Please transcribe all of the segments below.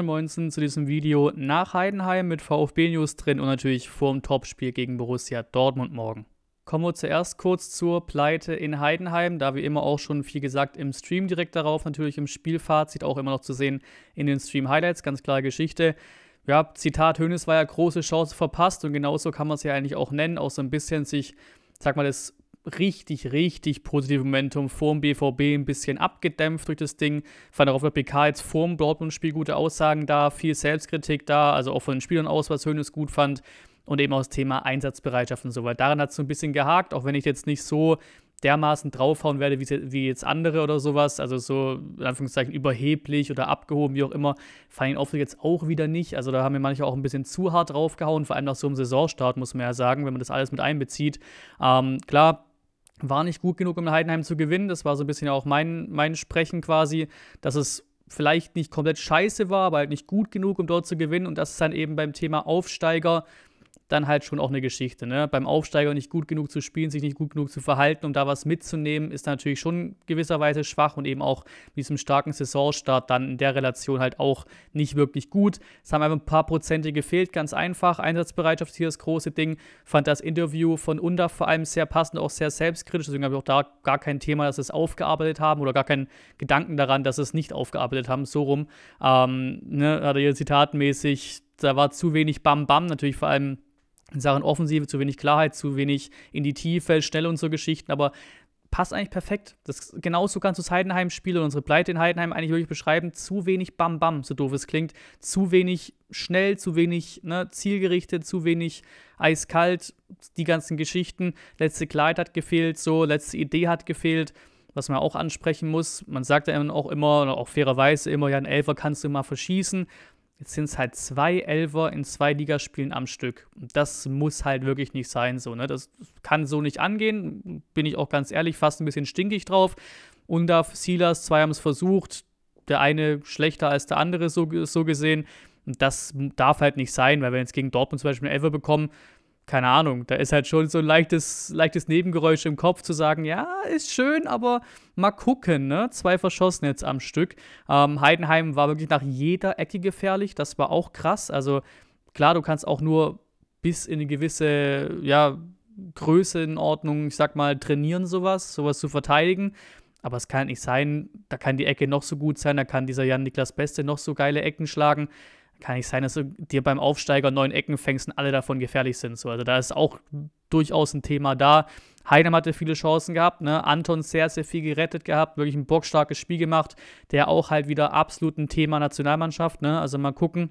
119 zu diesem Video nach Heidenheim mit VfB-News drin und natürlich vorm Topspiel gegen Borussia Dortmund morgen. Kommen wir zuerst kurz zur Pleite in Heidenheim, da wie immer auch schon viel gesagt im Stream direkt darauf, natürlich im Spielfazit auch immer noch zu sehen in den Stream-Highlights, ganz klar Geschichte. Ja, Zitat Hönes war ja große Chance verpasst und genauso kann man es ja eigentlich auch nennen, auch so ein bisschen sich, sag mal, das richtig, richtig positive Momentum vorm BVB ein bisschen abgedämpft durch das Ding. Fand auch auf der PK jetzt vorm Dortmund-Spiel gute Aussagen da, viel Selbstkritik da, also auch von den Spielern aus, was Hönes gut fand. Und eben auch das Thema Einsatzbereitschaft und so weiter. Daran hat es so ein bisschen gehakt, auch wenn ich jetzt nicht so dermaßen draufhauen werde, wie, jetzt andere oder sowas. Also so, in Anführungszeichen, überheblich oder abgehoben, wie auch immer. Fand den Auftritt jetzt auch wieder nicht. Also da haben mir manche auch ein bisschen zu hart draufgehauen, vor allem nach so einem Saisonstart, muss man ja sagen, wenn man das alles mit einbezieht. Ähm, klar, war nicht gut genug, um in Heidenheim zu gewinnen. Das war so ein bisschen auch mein, mein Sprechen quasi, dass es vielleicht nicht komplett scheiße war, aber halt nicht gut genug, um dort zu gewinnen. Und das ist dann eben beim Thema Aufsteiger dann halt schon auch eine Geschichte. Ne? Beim Aufsteiger nicht gut genug zu spielen, sich nicht gut genug zu verhalten, um da was mitzunehmen, ist natürlich schon gewisserweise schwach und eben auch mit diesem starken Saisonstart dann in der Relation halt auch nicht wirklich gut. Es haben einfach ein paar Prozente gefehlt, ganz einfach. Einsatzbereitschaft ist hier das große Ding. Fand das Interview von Unda vor allem sehr passend, auch sehr selbstkritisch. Deswegen habe ich auch da gar kein Thema, dass sie es aufgearbeitet haben oder gar keinen Gedanken daran, dass sie es nicht aufgearbeitet haben. So rum. Ähm, ne, hat er hier zitatmäßig, da war zu wenig Bam Bam, natürlich vor allem in Sachen Offensive zu wenig Klarheit, zu wenig in die Tiefe, schnell und so Geschichten, aber passt eigentlich perfekt. Das, genauso kannst du das Heidenheim-Spiel und unsere Pleite in Heidenheim eigentlich wirklich beschreiben. Zu wenig Bam-Bam, so doof es klingt. Zu wenig schnell, zu wenig ne, zielgerichtet, zu wenig eiskalt. Die ganzen Geschichten. Letzte Klarheit hat gefehlt, so, letzte Idee hat gefehlt. Was man auch ansprechen muss, man sagt ja auch immer, auch fairerweise immer, ja, einen Elfer kannst du mal verschießen. Jetzt sind es halt zwei Elfer in zwei Ligaspielen am Stück. Das muss halt wirklich nicht sein, so, ne? Das kann so nicht angehen, bin ich auch ganz ehrlich, fast ein bisschen stinkig drauf. Und da Silas, zwei haben es versucht, der eine schlechter als der andere, so, so gesehen. das darf halt nicht sein, weil wenn jetzt gegen Dortmund zum Beispiel einen Elfer bekommen, keine Ahnung, da ist halt schon so ein leichtes, leichtes Nebengeräusch im Kopf zu sagen, ja, ist schön, aber mal gucken, ne? Zwei verschossen jetzt am Stück. Ähm, Heidenheim war wirklich nach jeder Ecke gefährlich, das war auch krass. Also klar, du kannst auch nur bis in eine gewisse, ja, Ordnung, ich sag mal, trainieren sowas, sowas zu verteidigen. Aber es kann nicht sein, da kann die Ecke noch so gut sein, da kann dieser Jan-Niklas Beste noch so geile Ecken schlagen kann nicht sein, dass du dir beim Aufsteiger neun Ecken fängst und alle davon gefährlich sind. So, also da ist auch durchaus ein Thema da. Heinem hatte viele Chancen gehabt, ne? Anton sehr, sehr viel gerettet gehabt, wirklich ein bockstarkes Spiel gemacht, der auch halt wieder absolut ein Thema Nationalmannschaft, ne? Also mal gucken.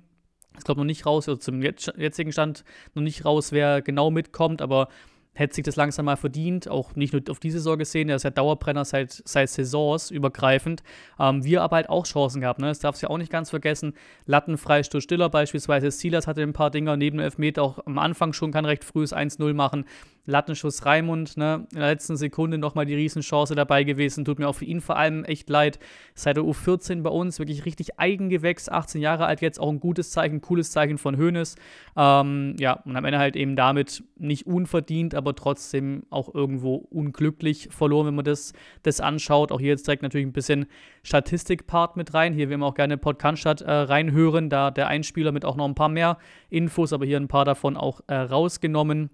Ich glaube noch nicht raus, also zum jetzigen Stand noch nicht raus, wer genau mitkommt, aber hätte sich das langsam mal verdient, auch nicht nur auf diese Saison gesehen, er ist ja Dauerbrenner seit, seit Saisons übergreifend. Ähm, wir aber halt auch Chancen gehabt, ne? das darfst du ja auch nicht ganz vergessen. Lattenfreistoß Stiller beispielsweise, Silas hatte ein paar Dinger neben dem Elfmeter, auch am Anfang schon kann recht frühes 1-0 machen. Lattenschuss Raimund, ne, in der letzten Sekunde nochmal die Riesenchance dabei gewesen. Tut mir auch für ihn vor allem echt leid. Seit der U14 bei uns, wirklich richtig Eigengewächs, 18 Jahre alt jetzt, auch ein gutes Zeichen, cooles Zeichen von Hoeneß. Ähm, ja, und am Ende halt eben damit nicht unverdient, aber trotzdem auch irgendwo unglücklich verloren, wenn man das, das anschaut. Auch hier jetzt direkt natürlich ein bisschen Statistik-Part mit rein. Hier werden wir auch gerne Podcast äh, reinhören, da der Einspieler mit auch noch ein paar mehr Infos, aber hier ein paar davon auch äh, rausgenommen.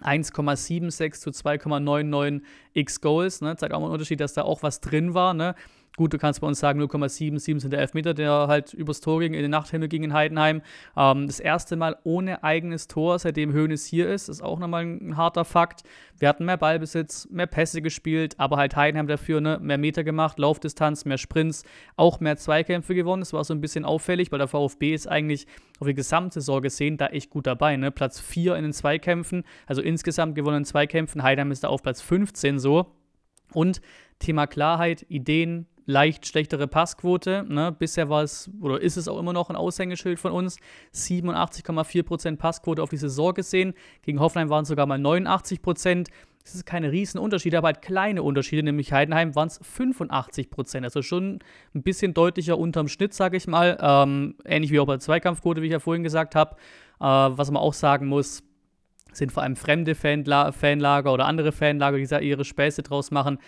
1,76 zu 2,99 X Goals, ne? zeigt auch mal einen Unterschied, dass da auch was drin war. Ne? Gut, du kannst bei uns sagen 0,77 sind der Elfmeter, der halt übers Tor ging, in den Nachthimmel ging in Heidenheim. Ähm, das erste Mal ohne eigenes Tor, seitdem Hoeneß hier ist, ist auch nochmal ein harter Fakt. Wir hatten mehr Ballbesitz, mehr Pässe gespielt, aber halt Heidenheim dafür ne, mehr Meter gemacht, Laufdistanz, mehr Sprints, auch mehr Zweikämpfe gewonnen. Das war so ein bisschen auffällig, weil der VfB ist eigentlich auf die gesamte Gesamtsaison gesehen da echt gut dabei. Ne? Platz 4 in den Zweikämpfen, also insgesamt gewonnenen Zweikämpfen. Heidenheim ist da auf Platz 15 so. Und Thema Klarheit, Ideen, leicht schlechtere Passquote. Ne? Bisher war es oder ist es auch immer noch ein Aushängeschild von uns. 87,4% Passquote auf die Saison gesehen. Gegen Hoffenheim waren es sogar mal 89%. Das ist keine riesen Unterschiede, aber halt kleine Unterschiede, nämlich Heidenheim waren es 85 Prozent, also schon ein bisschen deutlicher unterm Schnitt, sage ich mal. Ähm, ähnlich wie auch bei der Zweikampfquote, wie ich ja vorhin gesagt habe. Äh, was man auch sagen muss, sind vor allem fremde Fanla Fanlager oder andere Fanlager, die da ihre Späße draus machen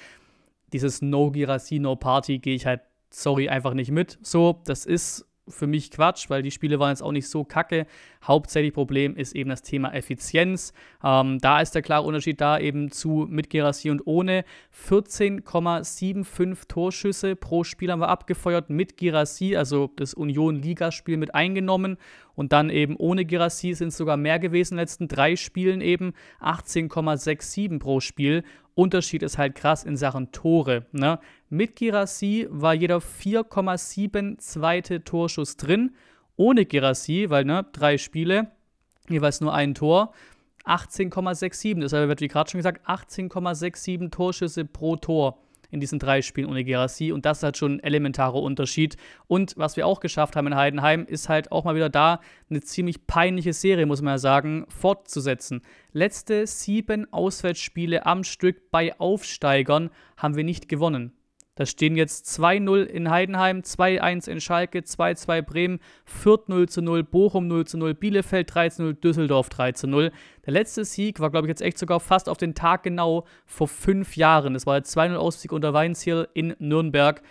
dieses No Girassi, No Party gehe ich halt, sorry, einfach nicht mit. So, das ist für mich Quatsch, weil die Spiele waren jetzt auch nicht so kacke. Hauptsächlich Problem ist eben das Thema Effizienz. Ähm, da ist der klare Unterschied da eben zu mit Gerassi und ohne. 14,75 Torschüsse pro Spiel haben wir abgefeuert mit Gerassi, also das Union-Ligaspiel mit eingenommen und dann eben ohne Girassi sind es sogar mehr gewesen in den letzten drei Spielen eben 18,67 pro Spiel. Unterschied ist halt krass in Sachen Tore. Ne? Mit Girassi war jeder 4,7 zweite Torschuss drin. Ohne Girassi, weil ne, drei Spiele, jeweils nur ein Tor, 18,67. Deshalb wird, wie gerade schon gesagt, 18,67 Torschüsse pro Tor in diesen drei Spielen ohne Gerassi. Und das ist halt schon ein elementarer Unterschied. Und was wir auch geschafft haben in Heidenheim, ist halt auch mal wieder da, eine ziemlich peinliche Serie, muss man ja sagen, fortzusetzen. Letzte sieben Auswärtsspiele am Stück bei Aufsteigern haben wir nicht gewonnen. Da stehen jetzt 2-0 in Heidenheim, 2-1 in Schalke, 2-2 Bremen, Fürth 0 0, Bochum 0 0, Bielefeld 3 0, Düsseldorf 3 0. Der letzte Sieg war, glaube ich, jetzt echt sogar fast auf den Tag genau vor fünf Jahren. Das war der 2-0-Aussieg unter Weinziel in Nürnberg.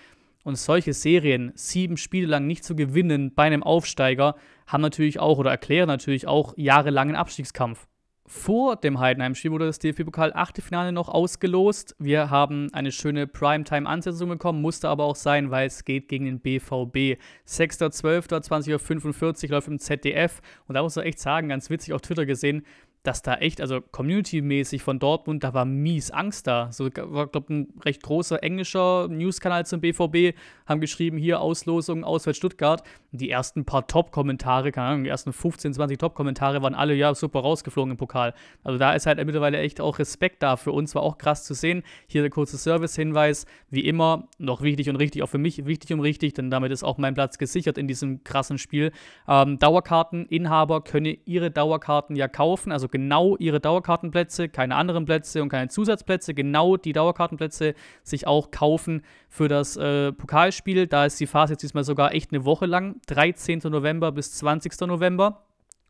Und solche Serien, sieben Spiele lang nicht zu gewinnen bei einem Aufsteiger, haben natürlich auch oder erklären natürlich auch jahrelangen Abstiegskampf vor dem Heidenheim-Spiel wurde das DFB-Pokal-Achtelfinale noch ausgelost. Wir haben eine schöne Primetime-Ansetzung bekommen, musste aber auch sein, weil es geht gegen den BVB. 6.12.20.45 Uhr läuft im ZDF und da muss man echt sagen, ganz witzig auf Twitter gesehen, dass da echt, also community-mäßig von Dortmund, da war mies Angst da. So war, glaube ein recht großer englischer Newskanal zum BVB, haben geschrieben, hier Auslosung, Auswärts Stuttgart. Die ersten paar Top-Kommentare, keine Ahnung, die ersten 15, 20 Top-Kommentare waren alle, ja, super rausgeflogen im Pokal. Also da ist halt mittlerweile echt auch Respekt da für uns, war auch krass zu sehen. Hier der kurze Service-Hinweis, wie immer, noch wichtig und richtig, auch für mich wichtig und richtig, denn damit ist auch mein Platz gesichert in diesem krassen Spiel. Ähm, Dauerkarteninhaber können ihre Dauerkarten ja kaufen, also genau ihre Dauerkartenplätze, keine anderen Plätze und keine Zusatzplätze, genau die Dauerkartenplätze sich auch kaufen für das äh, Pokalspiel. Da ist die Phase jetzt diesmal sogar echt eine Woche lang, 13. November bis 20. November.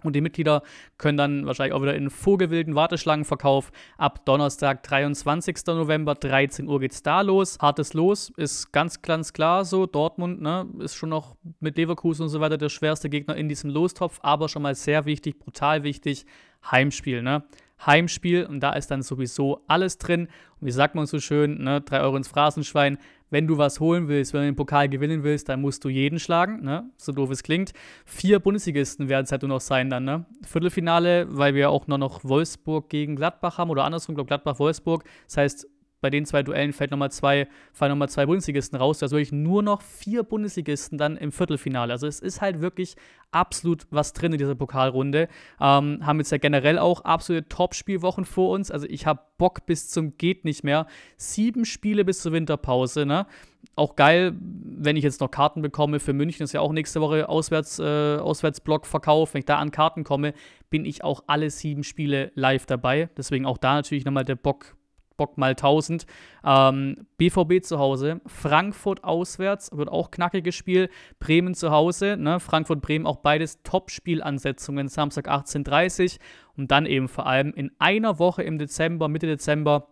Und die Mitglieder können dann wahrscheinlich auch wieder in vogelwilden Warteschlangenverkauf ab Donnerstag, 23. November, 13 Uhr geht's da los. Hartes Los ist ganz, ganz klar so. Dortmund ne, ist schon noch mit Leverkusen und so weiter der schwerste Gegner in diesem Lostopf, aber schon mal sehr wichtig, brutal wichtig Heimspiel, ne? Heimspiel und da ist dann sowieso alles drin. Und wie sagt man so schön, ne, 3 Euro ins Phrasenschwein, wenn du was holen willst, wenn du den Pokal gewinnen willst, dann musst du jeden schlagen, ne? so doof es klingt. Vier Bundesligisten werden es halt nur noch sein dann. Ne? Viertelfinale, weil wir auch nur noch Wolfsburg gegen Gladbach haben oder andersrum, glaube Gladbach-Wolfsburg. Das heißt, bei den zwei Duellen fällt nochmal zwei, fallen nochmal zwei Bundesligisten raus. Da also ich nur noch vier Bundesligisten dann im Viertelfinale. Also es ist halt wirklich absolut was drin in dieser Pokalrunde. Ähm, haben jetzt ja generell auch absolute Top-Spielwochen vor uns. Also ich habe Bock bis zum geht nicht mehr. Sieben Spiele bis zur Winterpause. Ne? Auch geil, wenn ich jetzt noch Karten bekomme für München. Ist ja auch nächste Woche Auswärts, äh, Auswärtsblock-Verkauf. Wenn ich da an Karten komme, bin ich auch alle sieben Spiele live dabei. Deswegen auch da natürlich nochmal der Bock Bock mal 1000. Ähm, BVB zu Hause, Frankfurt auswärts, wird auch knackiges Spiel. Bremen zu Hause, ne? Frankfurt, Bremen auch beides Top-Spielansetzungen, Samstag 18.30 Uhr. Und dann eben vor allem in einer Woche im Dezember, Mitte Dezember,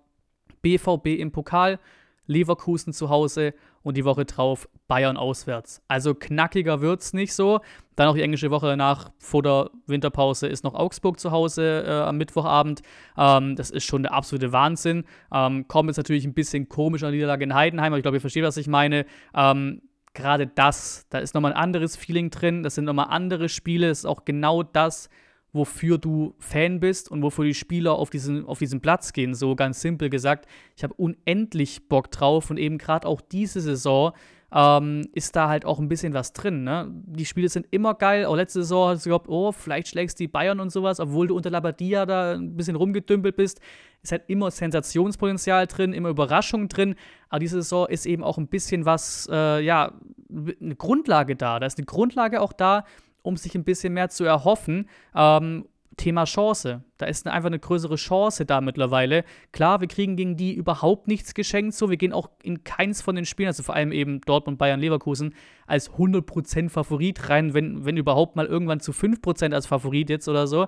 BVB im Pokal, Leverkusen zu Hause und die Woche drauf Bayern auswärts. Also knackiger wird es nicht so. Dann auch die englische Woche danach vor der Winterpause ist noch Augsburg zu Hause äh, am Mittwochabend. Ähm, das ist schon der absolute Wahnsinn. Ähm, kommt jetzt natürlich ein bisschen komisch an Niederlage in Heidenheim, aber ich glaube, ihr versteht, was ich meine. Ähm, Gerade das, da ist nochmal ein anderes Feeling drin. Das sind nochmal andere Spiele. Es ist auch genau das, wofür du Fan bist und wofür die Spieler auf diesen, auf diesen Platz gehen. So ganz simpel gesagt, ich habe unendlich Bock drauf und eben gerade auch diese Saison ähm, ist da halt auch ein bisschen was drin. Ne? Die Spiele sind immer geil. Auch letzte Saison hast du gehabt, oh, vielleicht schlägst du die Bayern und sowas, obwohl du unter Labadia da ein bisschen rumgedümpelt bist. Ist halt immer Sensationspotenzial drin, immer Überraschung drin. Aber diese Saison ist eben auch ein bisschen was, äh, ja, eine Grundlage da. Da ist eine Grundlage auch da, um sich ein bisschen mehr zu erhoffen. Ähm, Thema Chance. Da ist einfach eine größere Chance da mittlerweile. Klar, wir kriegen gegen die überhaupt nichts geschenkt. So, wir gehen auch in keins von den Spielen, also vor allem eben Dortmund, Bayern, Leverkusen, als 100% Favorit rein, wenn, wenn überhaupt mal irgendwann zu 5% als Favorit jetzt oder so.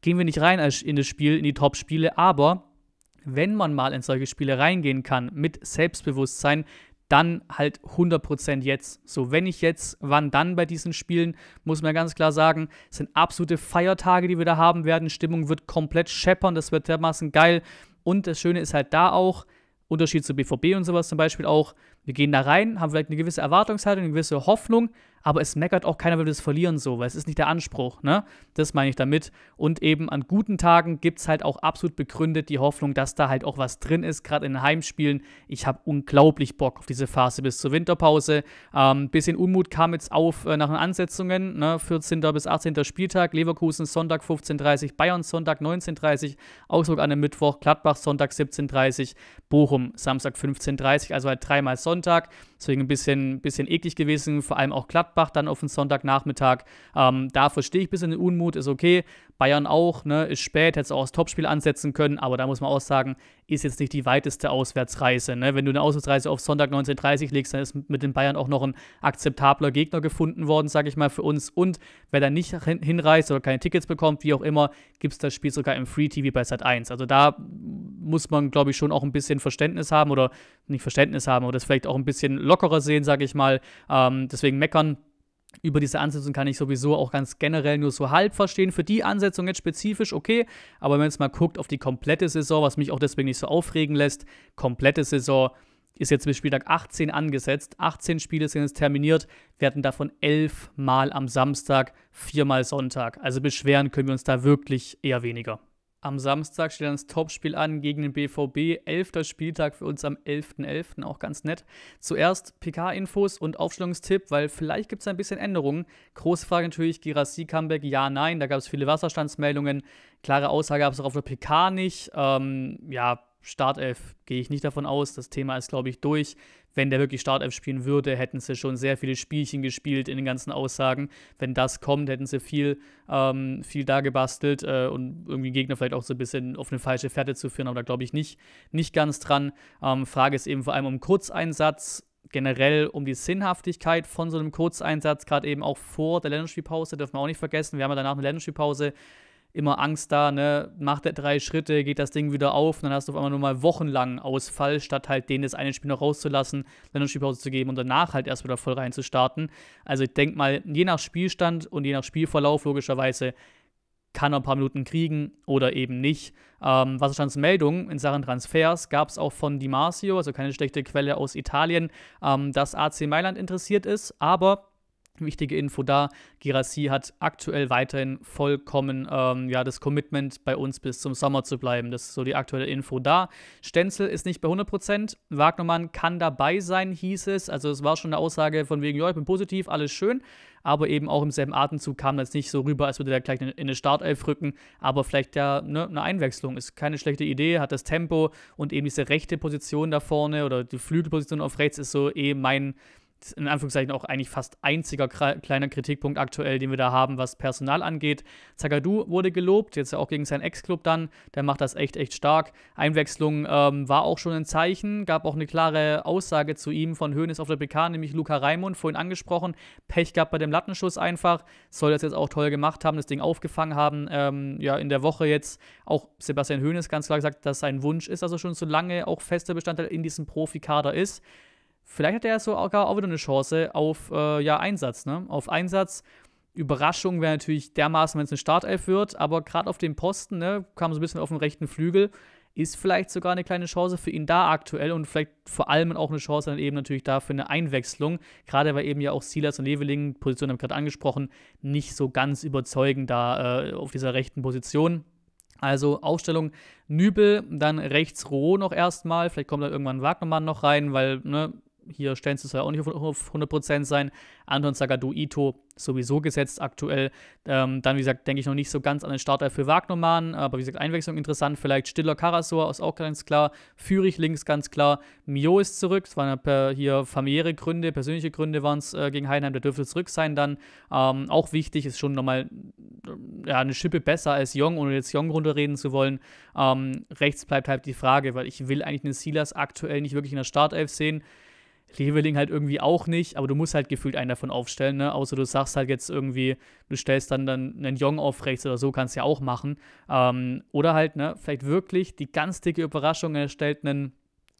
Gehen wir nicht rein in das Spiel, in die Top-Spiele, aber wenn man mal in solche Spiele reingehen kann mit Selbstbewusstsein, dann halt 100% jetzt. So, wenn ich jetzt, wann dann bei diesen Spielen, muss man ganz klar sagen, es sind absolute Feiertage, die wir da haben werden. Stimmung wird komplett scheppern, das wird dermaßen geil. Und das Schöne ist halt da auch, Unterschied zu BVB und sowas zum Beispiel auch, wir gehen da rein, haben vielleicht eine gewisse Erwartungshaltung, eine gewisse Hoffnung aber es meckert auch keiner, wenn wir das verlieren so, weil es ist nicht der Anspruch, ne? Das meine ich damit. Und eben an guten Tagen gibt es halt auch absolut begründet die Hoffnung, dass da halt auch was drin ist, gerade in den Heimspielen. Ich habe unglaublich Bock auf diese Phase bis zur Winterpause. Ähm, bisschen Unmut kam jetzt auf äh, nach den Ansetzungen, ne? 14. bis 18. Spieltag, Leverkusen Sonntag 15.30 Bayern Sonntag 19.30 Augsburg an einem Mittwoch, Gladbach Sonntag 17.30 Bochum Samstag 15.30 also halt dreimal Sonntag. Deswegen ein bisschen, bisschen eklig gewesen, vor allem auch Gladbach dann auf den Sonntagnachmittag. Ähm, da verstehe ich ein bisschen den Unmut, ist okay. Bayern auch, ne, ist spät, hätte es auch das Topspiel ansetzen können, aber da muss man auch sagen, ist jetzt nicht die weiteste Auswärtsreise. Ne? Wenn du eine Auswärtsreise auf Sonntag 19.30 legst, dann ist mit den Bayern auch noch ein akzeptabler Gegner gefunden worden, sage ich mal, für uns. Und wer da nicht hinreist oder keine Tickets bekommt, wie auch immer, gibt es das Spiel sogar im Free TV bei Sat 1. Also da muss man, glaube ich, schon auch ein bisschen Verständnis haben oder nicht Verständnis haben, aber das vielleicht auch ein bisschen lockerer sehen, sage ich mal. Ähm, deswegen meckern über diese Ansetzung kann ich sowieso auch ganz generell nur so halb verstehen. Für die Ansetzung jetzt spezifisch okay, aber wenn man jetzt mal guckt auf die komplette Saison, was mich auch deswegen nicht so aufregen lässt, komplette Saison ist jetzt mit Spieltag 18 angesetzt. 18 Spiele sind jetzt terminiert. werden davon 11 Mal am Samstag, 4 Mal Sonntag. Also beschweren können wir uns da wirklich eher weniger. Am Samstag steht dann das Topspiel an gegen den BVB. Elfter Spieltag für uns am 11.11. .11., auch ganz nett. Zuerst PK-Infos und Aufstellungstipp, weil vielleicht gibt es ein bisschen Änderungen. Große Frage natürlich, Girassi Comeback, ja, nein. Da gab es viele Wasserstandsmeldungen. Klare Aussage gab es auch auf der PK nicht. Ähm, ja, Startelf gehe ich nicht davon aus. Das Thema ist, glaube ich, durch. Wenn der wirklich Startelf spielen würde, hätten sie schon sehr viele Spielchen gespielt in den ganzen Aussagen. Wenn das kommt, hätten sie viel, ähm, viel da gebastelt äh, und irgendwie Gegner vielleicht auch so ein bisschen auf eine falsche Fährte zu führen, aber da glaube ich nicht, nicht ganz dran. Ähm, Frage ist eben vor allem um Kurzeinsatz generell um die Sinnhaftigkeit von so einem Kurzeinsatz, gerade eben auch vor der Länderspielpause, dürfen wir auch nicht vergessen. Wir haben ja danach eine Länderspielpause immer Angst da, ne, macht er drei Schritte, geht das Ding wieder auf und dann hast du auf einmal nur mal wochenlang Ausfall, statt halt den das eine Spiel noch rauszulassen, dann eine Spielpause zu geben und danach halt erst wieder voll reinzustarten. Also ich denke mal, je nach Spielstand und je nach Spielverlauf logischerweise kann er ein paar Minuten kriegen oder eben nicht. Ähm, Wasserstandsmeldung in Sachen Transfers gab es auch von Di Marzio, also keine schlechte Quelle aus Italien, ähm, dass AC Mailand interessiert ist, aber wichtige Info da. Girassi hat aktuell weiterhin vollkommen ähm, ja, das Commitment, bei uns bis zum Sommer zu bleiben. Das ist so die aktuelle Info da. Stenzel ist nicht bei 100%. Wagnermann kann dabei sein, hieß es. Also es war schon eine Aussage von wegen, ja, ich bin positiv, alles schön. Aber eben auch im selben Atemzug kam das nicht so rüber, als würde der gleich in eine Startelf rücken. Aber vielleicht ja ne, eine Einwechslung ist keine schlechte Idee, hat das Tempo und eben diese rechte Position da vorne oder die Flügelposition auf rechts ist so eh mein in Anführungszeichen auch eigentlich fast einziger kleiner Kritikpunkt aktuell, den wir da haben, was Personal angeht. Zagadou wurde gelobt, jetzt auch gegen seinen Ex-Club dann. Der macht das echt, echt stark. Einwechslung ähm, war auch schon ein Zeichen, gab auch eine klare Aussage zu ihm von Hönes auf der PK, nämlich Luca Raimund, vorhin angesprochen. Pech gab bei dem Lattenschuss einfach. Soll das jetzt auch toll gemacht haben, das Ding aufgefangen haben. Ähm, ja, in der Woche jetzt auch Sebastian Hönes ganz klar gesagt, dass sein Wunsch ist, dass er schon so lange auch fester Bestandteil in diesem Profikader ist vielleicht hat er so auch, auch wieder eine Chance auf äh, ja, Einsatz. Ne? Auf Einsatz. Überraschung wäre natürlich dermaßen, wenn es eine Startelf wird, aber gerade auf dem Posten, ne, kam so ein bisschen auf den rechten Flügel, ist vielleicht sogar eine kleine Chance für ihn da aktuell und vielleicht vor allem auch eine Chance dann eben natürlich da für eine Einwechslung, gerade weil eben ja auch Silas und Leveling, Position haben wir gerade angesprochen, nicht so ganz überzeugend da äh, auf dieser rechten Position. Also Aufstellung Nübel, dann rechts Roh noch erstmal, vielleicht kommt da irgendwann Wagnermann noch rein, weil ne, hier Stenz soll ja auch nicht auf 100% sein. Anton Sagadu Ito sowieso gesetzt aktuell. Ähm, dann, wie gesagt, denke ich noch nicht so ganz an den Starter für Wagnermann, aber wie gesagt, Einwechslung interessant. Vielleicht Stiller Karasor ist auch ganz klar. Führig links ganz klar. Mio ist zurück. Es waren ja hier familiäre Gründe, persönliche Gründe waren es äh, gegen Heidenheim. Der dürfte zurück sein dann. Ähm, auch wichtig, ist schon nochmal ja, eine Schippe besser als Jong, ohne jetzt Jong runterreden zu wollen. Ähm, rechts bleibt halt die Frage, weil ich will eigentlich den Silas aktuell nicht wirklich in der Startelf sehen. Leveling halt irgendwie auch nicht, aber du musst halt gefühlt einen davon aufstellen, ne? Außer du sagst halt jetzt irgendwie, du stellst dann, dann einen Jong auf rechts oder so, kannst ja auch machen. Ähm, oder halt, ne, vielleicht wirklich die ganz dicke Überraschung, er stellt einen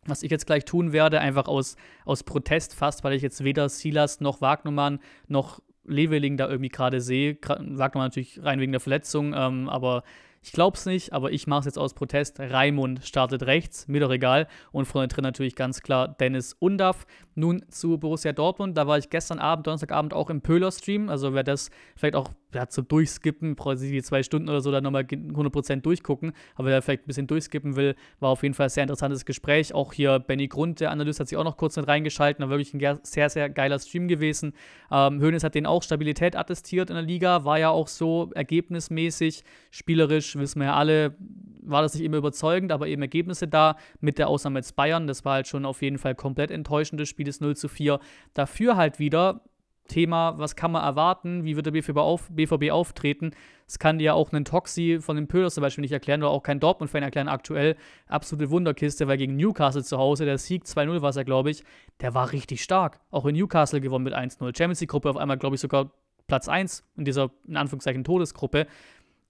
was ich jetzt gleich tun werde, einfach aus, aus Protest fast, weil ich jetzt weder Silas noch Wagnermann noch Leveling da irgendwie gerade sehe. Wagnermann natürlich rein wegen der Verletzung, ähm, aber ich glaube es nicht, aber ich mache es jetzt aus Protest. Raimund startet rechts, mir doch egal. Und vorne drin natürlich ganz klar Dennis Undaff. Nun zu Borussia Dortmund. Da war ich gestern Abend, Donnerstagabend auch im Pöhler-Stream. Also wer das vielleicht auch ja, zum Durchskippen, die zwei Stunden oder so, dann nochmal 100% durchgucken. Aber wer vielleicht ein bisschen durchskippen will, war auf jeden Fall ein sehr interessantes Gespräch. Auch hier Benny Grund, der Analyst, hat sich auch noch kurz mit reingeschalten. war wirklich ein sehr, sehr geiler Stream gewesen. Ähm, Hoeneß hat den auch Stabilität attestiert in der Liga. War ja auch so ergebnismäßig, spielerisch Fußballerisch wissen wir ja alle, war das nicht immer überzeugend, aber eben Ergebnisse da, mit der Ausnahme des Bayern. Das war halt schon auf jeden Fall komplett enttäuschendes Spiel, des 0 zu 4. Dafür halt wieder Thema, was kann man erwarten, wie wird der BVB, auf, BVB auftreten. Das kann dir ja auch einen Toxi von den Pöders zum Beispiel nicht erklären oder auch kein Dortmund-Fan erklären aktuell. Absolute Wunderkiste, weil gegen Newcastle zu Hause, der Sieg 2-0 war es ja, glaube ich, der war richtig stark. Auch in Newcastle gewonnen mit 1-0. Champions League-Gruppe auf einmal, glaube ich, sogar Platz 1 in dieser, in Anführungszeichen, Todesgruppe.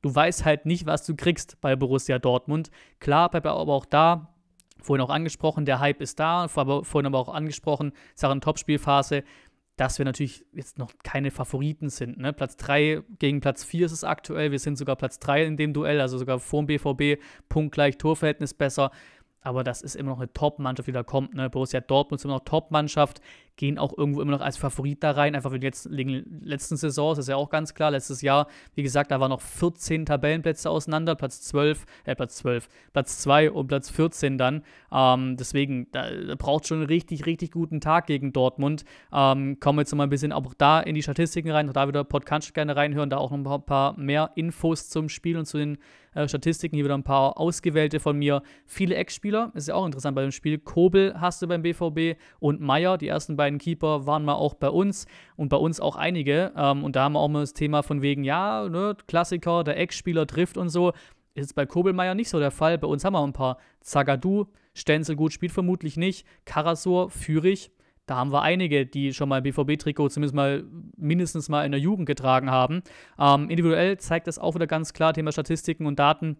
Du weißt halt nicht, was du kriegst bei Borussia Dortmund. Klar, aber auch da, vorhin auch angesprochen, der Hype ist da, vorhin aber auch angesprochen, Sachen Topspielphase, dass wir natürlich jetzt noch keine Favoriten sind. Ne? Platz 3 gegen Platz 4 ist es aktuell. Wir sind sogar Platz 3 in dem Duell, also sogar vor dem BVB, punktgleich, Torverhältnis besser aber das ist immer noch eine Top-Mannschaft, die da kommt. Ne? Borussia Dortmund ist immer noch Top-Mannschaft gehen auch irgendwo immer noch als Favorit da rein, einfach wegen letzten, letzten Saisons, das ist ja auch ganz klar. Letztes Jahr, wie gesagt, da waren noch 14 Tabellenplätze auseinander, Platz 12, äh, Platz 12, Platz 2 und Platz 14 dann. Ähm, deswegen, da, da braucht schon einen richtig, richtig guten Tag gegen Dortmund. Ähm, kommen wir jetzt nochmal ein bisschen auch da in die Statistiken rein, auch da wieder Podcast gerne reinhören, da auch noch ein paar mehr Infos zum Spiel und zu den äh, Statistiken, hier wieder ein paar ausgewählte von mir. Viele Ex-Spieler, ist ja auch interessant bei dem Spiel. Kobel hast du beim BVB und Meier, die ersten beiden Keeper, waren mal auch bei uns und bei uns auch einige. Ähm, und da haben wir auch mal das Thema von wegen, ja, ne, Klassiker, der Ex-Spieler trifft und so. Ist jetzt bei Kobelmeier nicht so der Fall. Bei uns haben wir ein paar. Zagadou, Stenzel gut, spielt vermutlich nicht. Karasor, Führich. Da haben wir einige, die schon mal BVB-Trikot zumindest mal mindestens mal in der Jugend getragen haben. Ähm, individuell zeigt das auch wieder ganz klar Thema Statistiken und Daten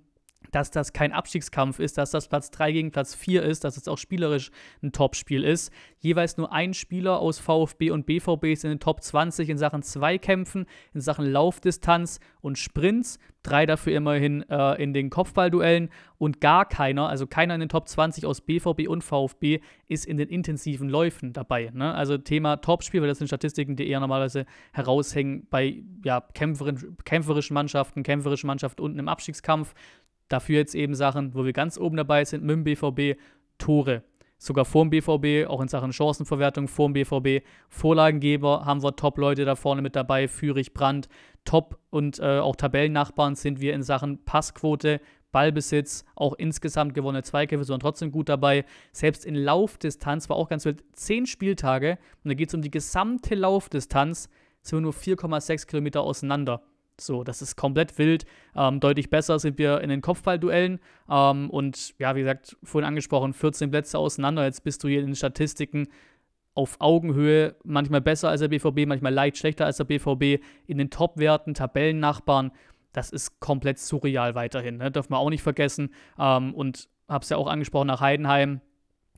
dass das kein Abstiegskampf ist, dass das Platz 3 gegen Platz 4 ist, dass es das auch spielerisch ein Topspiel ist. Jeweils nur ein Spieler aus VfB und BVB ist in den Top 20 in Sachen Zweikämpfen, in Sachen Laufdistanz und Sprints. Drei dafür immerhin äh, in den Kopfballduellen und gar keiner, also keiner in den Top 20 aus BVB und VfB ist in den intensiven Läufen dabei. Ne? Also Thema Topspiel, weil das sind Statistiken, die eher normalerweise heraushängen bei ja, kämpferischen Mannschaften, kämpferischen Mannschaften unten im Abstiegskampf. Dafür jetzt eben Sachen, wo wir ganz oben dabei sind, mit dem BVB, Tore. Sogar vor dem BVB, auch in Sachen Chancenverwertung vor dem BVB. Vorlagengeber haben wir Top-Leute da vorne mit dabei, Fürich, Brandt. Top und äh, auch Tabellennachbarn sind wir in Sachen Passquote, Ballbesitz, auch insgesamt gewonnene Zweikämpfe, sondern trotzdem gut dabei. Selbst in Laufdistanz war auch ganz wild. Zehn Spieltage und da geht es um die gesamte Laufdistanz, sind wir nur 4,6 Kilometer auseinander. So, das ist komplett wild. Ähm, deutlich besser sind wir in den Kopfballduellen. Ähm, und ja, wie gesagt, vorhin angesprochen, 14 Plätze auseinander. Jetzt bist du hier in den Statistiken auf Augenhöhe, manchmal besser als der BVB, manchmal leicht schlechter als der BVB. In den Topwerten, Tabellennachbarn. Das ist komplett surreal weiterhin. Ne? Dürfen wir auch nicht vergessen. Ähm, und habe es ja auch angesprochen nach Heidenheim.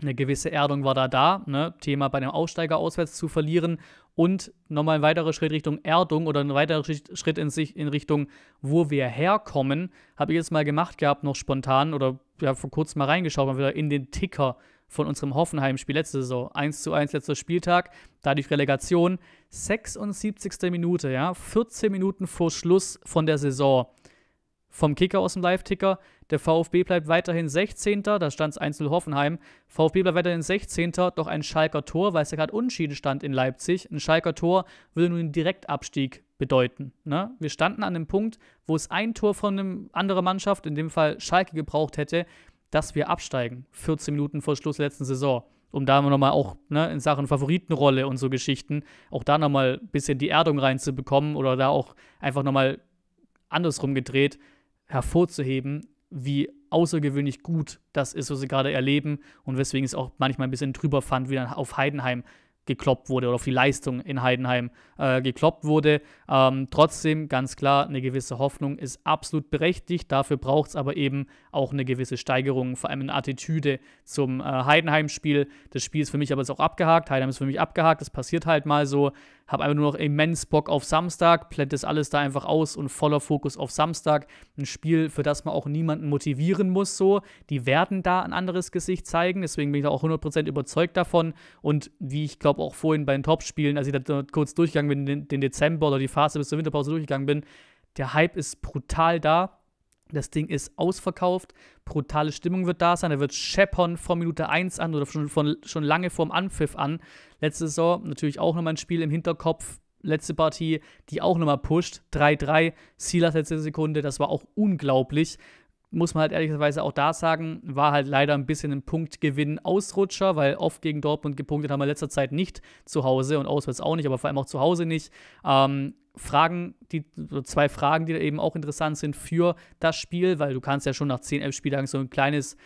Eine gewisse Erdung war da da. Ne? Thema bei dem Aussteiger auswärts zu verlieren und nochmal ein weiterer Schritt Richtung Erdung oder ein weiterer Schritt in, sich, in Richtung, wo wir herkommen, habe ich jetzt mal gemacht gehabt, noch spontan oder ja, vor kurzem mal reingeschaut, mal wieder in den Ticker von unserem Hoffenheim-Spiel letzte Saison. 1 zu 1 letzter Spieltag, dadurch Relegation. 76. Minute, ja, 14 Minuten vor Schluss von der Saison vom Kicker aus dem Live-Ticker. Der VfB bleibt weiterhin 16. Da stand es 1 Hoffenheim. VfB bleibt weiterhin 16. Doch ein Schalker Tor, weil es ja gerade Unentschieden stand in Leipzig. Ein Schalker Tor würde nun einen Direktabstieg bedeuten. Ne? Wir standen an dem Punkt, wo es ein Tor von einer anderen Mannschaft, in dem Fall Schalke, gebraucht hätte, dass wir absteigen. 14 Minuten vor Schluss der letzten Saison. Um da nochmal auch ne, in Sachen Favoritenrolle und so Geschichten, auch da nochmal ein bisschen die Erdung reinzubekommen oder da auch einfach nochmal andersrum gedreht, hervorzuheben, wie außergewöhnlich gut das ist, was sie gerade erleben und weswegen es auch manchmal ein bisschen drüber fand, wie dann auf Heidenheim gekloppt wurde oder auf die Leistung in Heidenheim äh, gekloppt wurde. Ähm, trotzdem, ganz klar, eine gewisse Hoffnung ist absolut berechtigt. Dafür braucht es aber eben auch eine gewisse Steigerung, vor allem eine Attitüde zum äh, Heidenheim-Spiel. Das Spiel ist für mich aber jetzt auch abgehakt. Heidenheim ist für mich abgehakt. Das passiert halt mal so habe einfach nur noch immens Bock auf Samstag, blende das alles da einfach aus und voller Fokus auf Samstag. Ein Spiel, für das man auch niemanden motivieren muss, so. Die werden da ein anderes Gesicht zeigen, deswegen bin ich da auch 100% überzeugt davon. Und wie ich glaube auch vorhin bei den Topspielen, als ich da kurz durchgegangen bin, den Dezember oder die Phase bis zur Winterpause durchgegangen bin, der Hype ist brutal da das Ding ist ausverkauft, brutale Stimmung wird da sein. Er wird scheppern von Minute 1 an oder schon, von, schon lange vorm Anpfiff an. Letzte Saison natürlich auch nochmal ein Spiel im Hinterkopf. Letzte Partie, die auch nochmal pusht. 3-3, Silas letzte Sekunde, das war auch unglaublich muss man halt ehrlicherweise auch da sagen, war halt leider ein bisschen ein Punktgewinn-Ausrutscher, weil oft gegen Dortmund gepunktet haben wir in letzter Zeit nicht zu Hause und auswärts auch nicht, aber vor allem auch zu Hause nicht. Ähm, Fragen, die zwei Fragen, die eben auch interessant sind für das Spiel, weil du kannst ja schon nach 10, 11 Spieltagen so ein kleines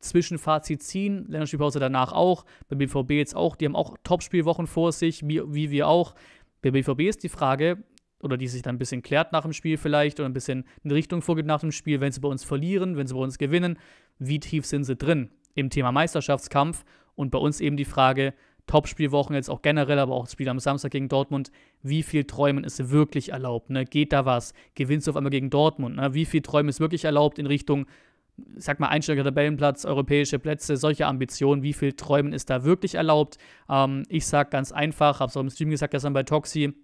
Zwischenfazit ziehen. Länderspielpause danach auch. Beim BVB jetzt auch. Die haben auch Topspielwochen vor sich, wie, wie wir auch. Bei BVB ist die Frage, oder die sich dann ein bisschen klärt nach dem Spiel vielleicht oder ein bisschen eine Richtung vorgibt nach dem Spiel, wenn sie bei uns verlieren, wenn sie bei uns gewinnen, wie tief sind sie drin im Thema Meisterschaftskampf und bei uns eben die Frage, Topspielwochen jetzt auch generell, aber auch das Spiel am Samstag gegen Dortmund, wie viel Träumen ist wirklich erlaubt, ne? geht da was, gewinnst du auf einmal gegen Dortmund, ne? wie viel Träumen ist wirklich erlaubt in Richtung, sag mal, einsteiger Tabellenplatz, europäische Plätze, solche Ambitionen, wie viel Träumen ist da wirklich erlaubt, ähm, ich sag ganz einfach, hab's auch im Stream gesagt gestern bei Toxi,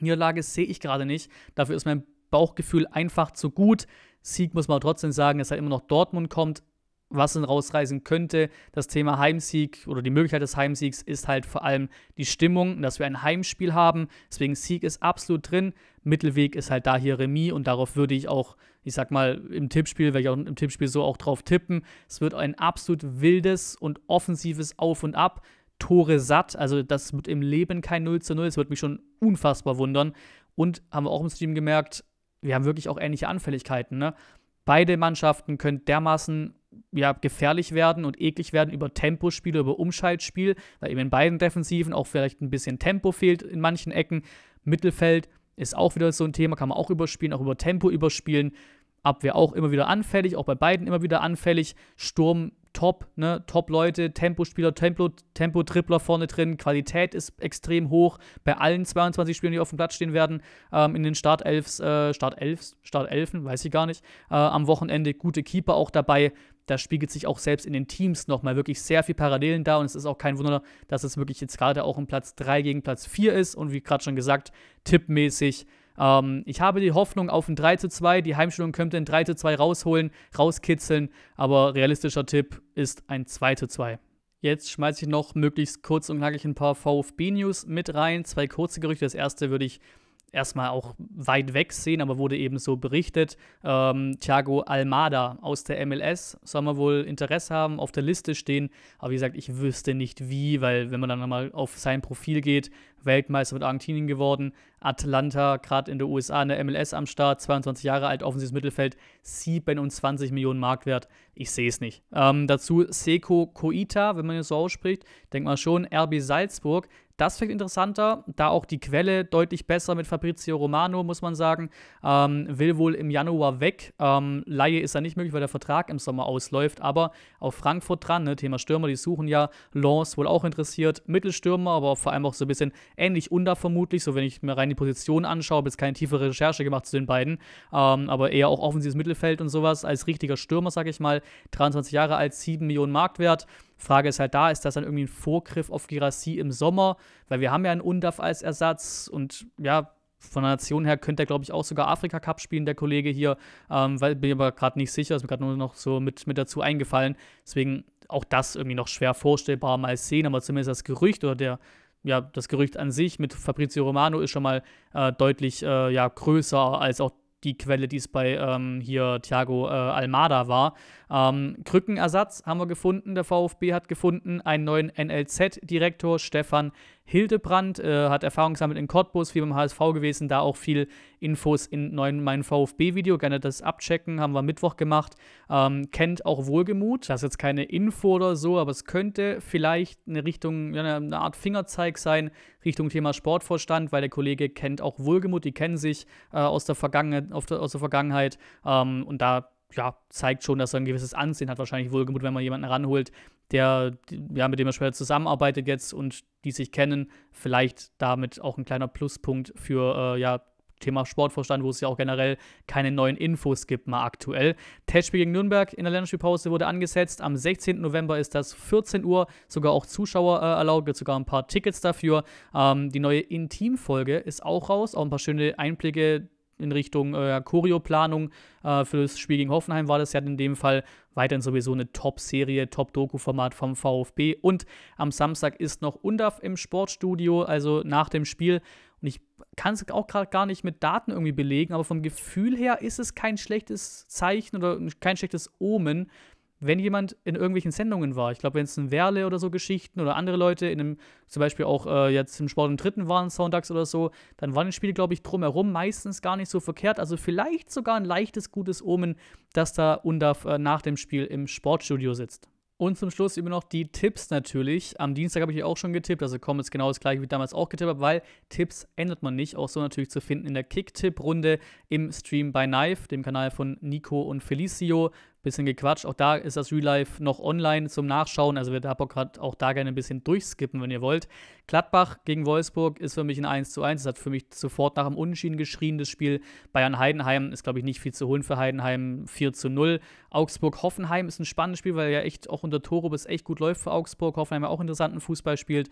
Niederlage sehe ich gerade nicht. Dafür ist mein Bauchgefühl einfach zu gut. Sieg muss man trotzdem sagen, dass halt immer noch Dortmund kommt, was ihn rausreißen könnte. Das Thema Heimsieg oder die Möglichkeit des Heimsiegs ist halt vor allem die Stimmung, dass wir ein Heimspiel haben. Deswegen Sieg ist absolut drin. Mittelweg ist halt da hier Remis und darauf würde ich auch, ich sag mal, im Tippspiel, werde ich auch im Tippspiel so auch drauf tippen. Es wird ein absolut wildes und offensives Auf und Ab. Tore satt. Also das wird im Leben kein 0 zu 0. Das würde mich schon unfassbar wundern. Und haben wir auch im Stream gemerkt, wir haben wirklich auch ähnliche Anfälligkeiten. Ne? Beide Mannschaften können dermaßen ja, gefährlich werden und eklig werden über Tempospiel, über Umschaltspiel, weil eben in beiden Defensiven auch vielleicht ein bisschen Tempo fehlt in manchen Ecken. Mittelfeld ist auch wieder so ein Thema, kann man auch überspielen, auch über Tempo überspielen. Abwehr auch immer wieder anfällig, auch bei beiden immer wieder anfällig. Sturm top, ne? Top-Leute, Tempospieler, Tempo, Tempo-Tripler vorne drin, Qualität ist extrem hoch. Bei allen 22 Spielern, die auf dem Platz stehen werden, ähm, in den Startelfs, äh, Startelfs, Startelfen, weiß ich gar nicht, äh, am Wochenende gute Keeper auch dabei. Da spiegelt sich auch selbst in den Teams nochmal wirklich sehr viel Parallelen da und es ist auch kein Wunder, dass es wirklich jetzt gerade auch um Platz 3 gegen Platz 4 ist und wie gerade schon gesagt, tippmäßig ähm, ich habe die Hoffnung auf ein 3 zu 2. Die Heimstellung könnte ein 3 zu 2 rausholen, rauskitzeln, aber realistischer Tipp ist ein 2 zu 2. Jetzt schmeiße ich noch möglichst kurz und knackig ein paar VfB-News mit rein. Zwei kurze Gerüchte. Das erste würde ich erstmal auch weit weg sehen, aber wurde eben so berichtet. Ähm, Thiago Almada aus der MLS soll man wohl Interesse haben, auf der Liste stehen. Aber wie gesagt, ich wüsste nicht wie, weil wenn man dann nochmal auf sein Profil geht, Weltmeister mit Argentinien geworden. Atlanta, gerade in der USA, in der MLS am Start, 22 Jahre alt, offensives Mittelfeld, 27 Millionen Marktwert. Ich sehe es nicht. Ähm, dazu Seko Koita, wenn man es so ausspricht, denkt man schon, RB Salzburg. Das finde interessanter, da auch die Quelle deutlich besser mit Fabrizio Romano, muss man sagen. Ähm, will wohl im Januar weg. Ähm, Laie ist da nicht möglich, weil der Vertrag im Sommer ausläuft. Aber auch Frankfurt dran, ne? Thema Stürmer, die suchen ja. Lance wohl auch interessiert. Mittelstürmer, aber vor allem auch so ein bisschen ähnlich unter vermutlich, so wenn ich mir rein die Position anschaue, habe jetzt keine tiefere Recherche gemacht zu den beiden, ähm, aber eher auch offensives Mittelfeld und sowas, als richtiger Stürmer, sage ich mal, 23 Jahre alt, 7 Millionen Marktwert. Frage ist halt da, ist das dann irgendwie ein Vorgriff auf Girassi im Sommer? Weil wir haben ja einen Undaf als Ersatz und ja, von der Nation her könnte er, glaube ich, auch sogar Afrika Cup spielen, der Kollege hier. Ähm, weil bin ich aber gerade nicht sicher, ist mir gerade nur noch so mit, mit dazu eingefallen. Deswegen auch das irgendwie noch schwer vorstellbar mal sehen, aber zumindest das Gerücht oder der, ja, das Gerücht an sich mit Fabrizio Romano ist schon mal äh, deutlich äh, ja, größer als auch die Quelle, die es bei ähm, hier Thiago äh, Almada war. Ähm, Krückenersatz haben wir gefunden, der VfB hat gefunden, einen neuen NLZ-Direktor, Stefan Hildebrand, äh, hat Erfahrung gesammelt in Cottbus, wie beim HSV gewesen, da auch viel Infos in neuen Mein VfB-Video. Gerne das abchecken, haben wir Mittwoch gemacht. Ähm, kennt auch Wohlgemut, das ist jetzt keine Info oder so, aber es könnte vielleicht eine Richtung, ja, eine Art Fingerzeig sein, Richtung Thema Sportvorstand, weil der Kollege kennt auch Wohlgemut, die kennen sich äh, aus, der Vergangenheit, aus der Vergangenheit ähm, und da ja, zeigt schon, dass er ein gewisses Ansehen hat, wahrscheinlich wohlgemut, wenn man jemanden ranholt, der, ja, mit dem er später zusammenarbeitet jetzt und die sich kennen, vielleicht damit auch ein kleiner Pluspunkt für, äh, ja, Thema Sportvorstand, wo es ja auch generell keine neuen Infos gibt, mal aktuell. Testspiel gegen Nürnberg in der Länderspielpause wurde angesetzt. Am 16. November ist das 14 Uhr, sogar auch Zuschauer äh, erlaubt, gibt sogar ein paar Tickets dafür. Ähm, die neue Intimfolge ist auch raus, auch ein paar schöne Einblicke in Richtung äh, Choreoplanung äh, für das Spiel gegen Hoffenheim war das ja in dem Fall weiterhin sowieso eine Top-Serie, Top-Doku-Format vom VfB. Und am Samstag ist noch UNDAF im Sportstudio, also nach dem Spiel. Und ich kann es auch gerade gar nicht mit Daten irgendwie belegen, aber vom Gefühl her ist es kein schlechtes Zeichen oder kein schlechtes Omen, wenn jemand in irgendwelchen Sendungen war, ich glaube, wenn es ein Werle oder so Geschichten oder andere Leute in einem, zum Beispiel auch äh, jetzt im Sport im Dritten waren, sonntags oder so, dann waren die Spiele, glaube ich, drumherum meistens gar nicht so verkehrt. Also vielleicht sogar ein leichtes, gutes Omen, dass da Undaf äh, nach dem Spiel im Sportstudio sitzt. Und zum Schluss immer noch die Tipps natürlich. Am Dienstag habe ich auch schon getippt, also kommt jetzt genau das gleiche, wie ich damals auch getippt habe, weil Tipps ändert man nicht. Auch so natürlich zu finden in der Kick-Tipp-Runde im Stream bei Knife, dem Kanal von Nico und Felicio bisschen gequatscht. Auch da ist das Real Life noch online zum Nachschauen. Also, wer da Bock auch da gerne ein bisschen durchskippen, wenn ihr wollt. Gladbach gegen Wolfsburg ist für mich ein 1 zu 1. Das hat für mich sofort nach dem Unentschieden geschrien, das Spiel. Bayern-Heidenheim ist, glaube ich, nicht viel zu holen für Heidenheim. 4 zu 0. Augsburg-Hoffenheim ist ein spannendes Spiel, weil ja echt auch unter Toro bis echt gut läuft für Augsburg. Hoffenheim ja auch interessanten Fußball spielt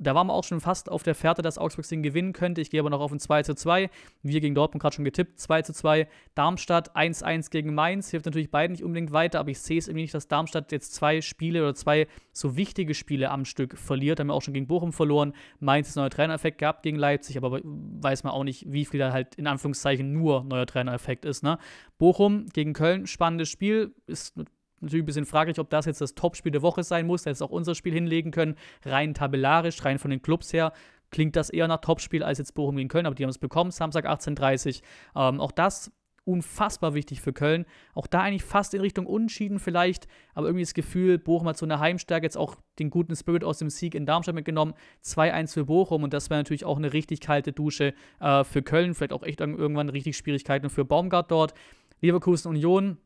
da waren wir auch schon fast auf der Fährte, dass Augsburg den gewinnen könnte. Ich gehe aber noch auf ein 2 zu 2. Wir gegen Dortmund gerade schon getippt, 2 zu 2. Darmstadt 1 1 gegen Mainz. Hilft natürlich beiden nicht unbedingt weiter, aber ich sehe es irgendwie nicht, dass Darmstadt jetzt zwei Spiele oder zwei so wichtige Spiele am Stück verliert. Haben wir auch schon gegen Bochum verloren. Mainz ist neuer Trainereffekt gehabt gegen Leipzig, aber weiß man auch nicht, wie viel da halt in Anführungszeichen nur neuer Trainereffekt ist. Ne? Bochum gegen Köln, spannendes Spiel. Ist Natürlich ein bisschen fraglich, ob das jetzt das Topspiel der Woche sein muss. Da hätte auch unser Spiel hinlegen können. Rein tabellarisch, rein von den Clubs her klingt das eher nach Topspiel als jetzt Bochum gegen Köln, aber die haben es bekommen, Samstag 18.30 Uhr. Ähm, auch das unfassbar wichtig für Köln. Auch da eigentlich fast in Richtung Unentschieden vielleicht, aber irgendwie das Gefühl, Bochum hat so eine Heimstärke, jetzt auch den guten Spirit aus dem Sieg in Darmstadt mitgenommen. 2-1 für Bochum und das wäre natürlich auch eine richtig kalte Dusche äh, für Köln. Vielleicht auch echt irgendwann richtig Schwierigkeiten für Baumgart dort. Leverkusen Union,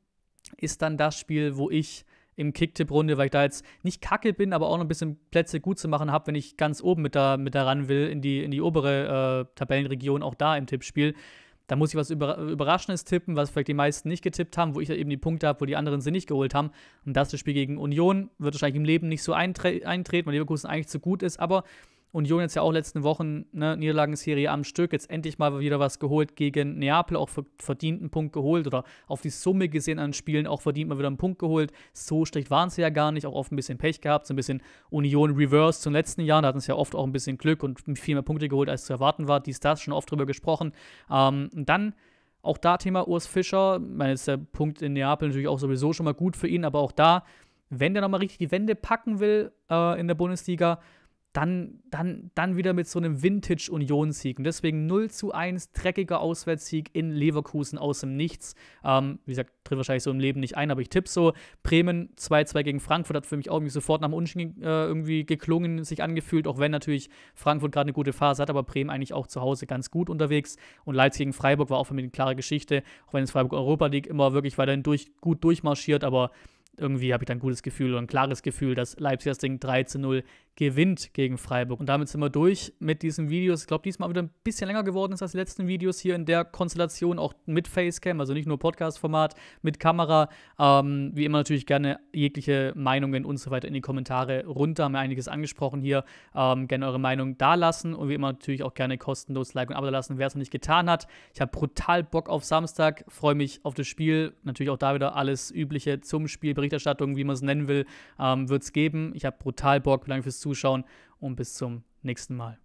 ist dann das Spiel, wo ich im Kicktipp-Runde, weil ich da jetzt nicht kacke bin, aber auch noch ein bisschen Plätze gut zu machen habe, wenn ich ganz oben mit da, mit da ran will, in die, in die obere äh, Tabellenregion, auch da im Tippspiel. Da muss ich was Überraschendes tippen, was vielleicht die meisten nicht getippt haben, wo ich eben die Punkte habe, wo die anderen sie nicht geholt haben. Und das, das Spiel gegen Union wird wahrscheinlich im Leben nicht so eintre eintreten, weil Leverkusen eigentlich zu gut ist, aber Union jetzt ja auch letzten Wochen, ne, Niederlagenserie am Stück, jetzt endlich mal wieder was geholt gegen Neapel, auch verdienten Punkt geholt oder auf die Summe gesehen an Spielen auch verdient mal wieder einen Punkt geholt. So schlecht waren sie ja gar nicht, auch oft ein bisschen Pech gehabt, so ein bisschen Union Reverse zum letzten Jahr, da hatten sie ja oft auch ein bisschen Glück und viel mehr Punkte geholt, als zu erwarten war. Dies, das, schon oft drüber gesprochen. Ähm, und dann auch da Thema Urs Fischer. Ich meine, ist der Punkt in Neapel natürlich auch sowieso schon mal gut für ihn, aber auch da, wenn der nochmal richtig die Wände packen will äh, in der Bundesliga, dann, dann, dann wieder mit so einem Vintage-Union-Sieg. Und deswegen 0 zu 1, dreckiger Auswärtssieg in Leverkusen aus dem Nichts. Ähm, wie gesagt, tritt wahrscheinlich so im Leben nicht ein, aber ich tippe so. Bremen 2-2 gegen Frankfurt hat für mich auch irgendwie sofort nach dem Unschien äh, irgendwie geklungen, sich angefühlt, auch wenn natürlich Frankfurt gerade eine gute Phase hat, aber Bremen eigentlich auch zu Hause ganz gut unterwegs. Und Leipzig gegen Freiburg war auch für mich eine klare Geschichte, auch wenn es Freiburg Europa League immer wirklich weiterhin durch, gut durchmarschiert, aber irgendwie habe ich dann ein gutes Gefühl oder ein klares Gefühl, dass Leipzig das Ding 3 zu 0 gewinnt gegen Freiburg. Und damit sind wir durch mit diesen Videos. Ich glaube, diesmal wieder ein bisschen länger geworden ist als die letzten Videos hier in der Konstellation, auch mit Facecam, also nicht nur Podcast-Format, mit Kamera. Ähm, wie immer natürlich gerne jegliche Meinungen und so weiter in die Kommentare runter. Haben wir einiges angesprochen hier. Ähm, gerne eure Meinung da lassen und wie immer natürlich auch gerne kostenlos Like und Abo lassen, wer es noch nicht getan hat. Ich habe brutal Bock auf Samstag, freue mich auf das Spiel. Natürlich auch da wieder alles Übliche zum Spiel, Berichterstattung, wie man es nennen will, ähm, wird es geben. Ich habe brutal Bock. Danke fürs Zuschauen und bis zum nächsten Mal.